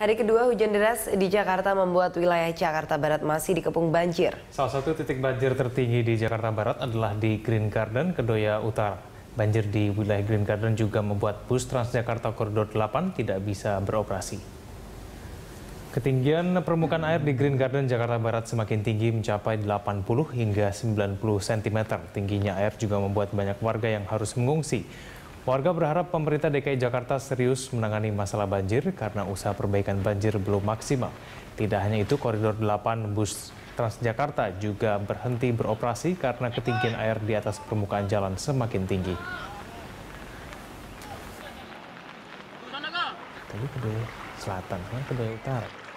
Hari kedua hujan deras di Jakarta membuat wilayah Jakarta Barat masih dikepung banjir. Salah satu titik banjir tertinggi di Jakarta Barat adalah di Green Garden, Kedoya Utara. Banjir di wilayah Green Garden juga membuat bus Transjakarta Koridor 8 tidak bisa beroperasi. Ketinggian permukaan air di Green Garden Jakarta Barat semakin tinggi mencapai 80 hingga 90 cm. Tingginya air juga membuat banyak warga yang harus mengungsi. Warga berharap pemerintah DKI Jakarta serius menangani masalah banjir karena usaha perbaikan banjir belum maksimal. Tidak hanya itu, koridor 8 bus Transjakarta juga berhenti beroperasi karena ketinggian air di atas permukaan jalan semakin tinggi. Tadi ke selatan, kan, ke utara.